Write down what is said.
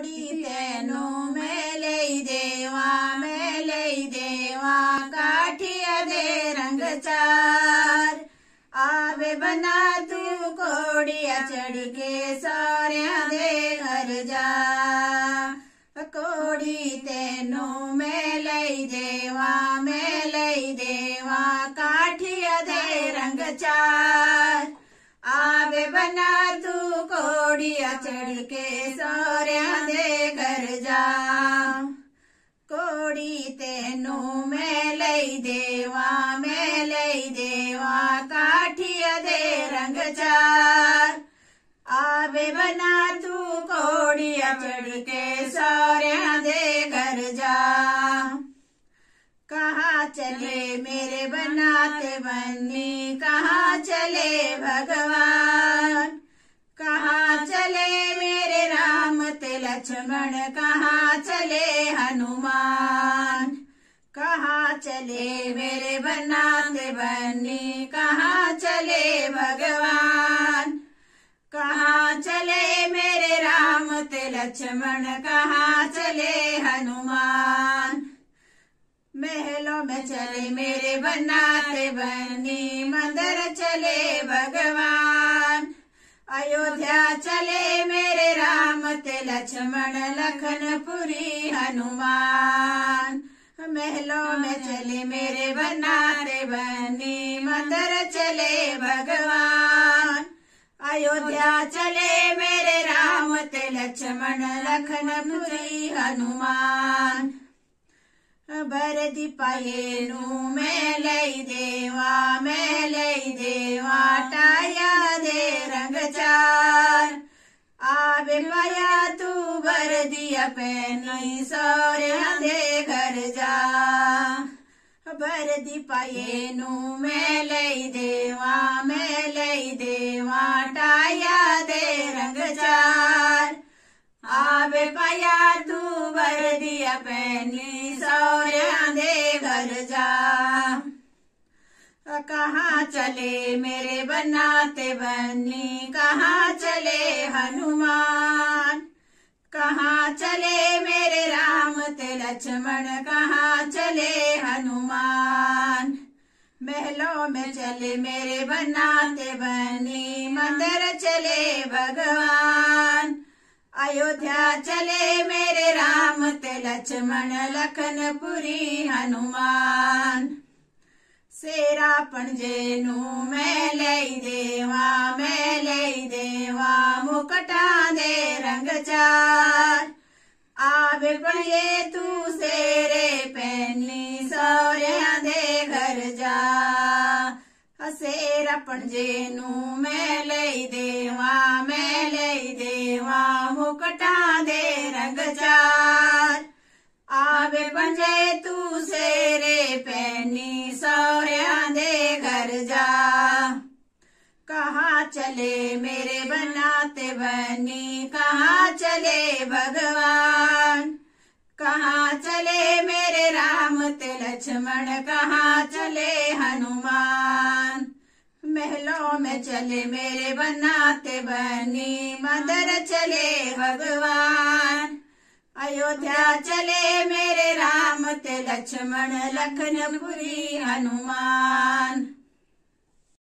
मेले देवा काठिया दे रंग चार आवे बना तू घोड़िया चढ़ के सारिया दे घर जा कोड़ी तेनू मैं देवा मैं देवा काठिया दे रंग चार आवे बना तू घोड़िया चढ़ के सारिया ನು ಮೇಲೈ ದೇವಾ ಮೇಲೈ ದೇವಾ ಕಾಠಿಯದೆ ರಂಗಚಾರ್ आवे बना तू कोड़िया चढ़ के सौर्या दे घर जा कहा चले मेरे बनाते बन्नी कहा चले भगवान कहा चले मेरे राम ते लक्ष्मण कहा चले हनुमान कहाँ चले मेरे बनाते बनी कहाँ चले भगवान कहाँ चले मेरे राम ते लक्ष्मण कहाँ चले हनुमान महलों में चले मेरे बनाते बनी मंदिर चले भगवान अयोध्या चले मेरे राम ते लक्ष्मण लखनपुरी हनुमान महलों में हाँ, चले हाँ, मेरे हाँ, बनारे बने मदर चले भगवान अयोध्या चले मेरे राम ते लक्ष्मण लखनपुरी हनुमान बरदि पायेनु मेलै देवा लई देवा टाया दे रंगचार आवे पाया तू कर दिया पैनी सौरिया दे घर जा दी पाए नू मैं ले देवा मैं ले देवा टाया दे रंग चार आवे पाया तू दिया पैनी सौरिया दे घर जा कहा चले मेरे बनाते बनी कहाँ चले हनुमान लक्ष्मण कहाँ चले हनुमान महलों में चले मेरे बनाते बनी मंदिर चले भगवान अयोध्या चले मेरे राम ते लक्ष्मण लखनपुरी हनुमान सेरा नू मैं ले देवा मैं ले देवा मुकटा बेलपण तू सेरे पहनली सौरिया दे घर जा हसेरा पणजे नू मैं ले देवा मैं लई देवा मुकटा दे रंग जा आवे पंजे तू सेरे पहनी चले मेरे बनाते बनी कहाँ चले भगवान कहाँ चले मेरे राम ते लक्ष्मण कहाँ चले हनुमान महलों में चले मेरे बनाते बनी मदर चले भगवान अयोध्या चले मेरे राम ते लक्ष्मण लखनपुरी हनुमान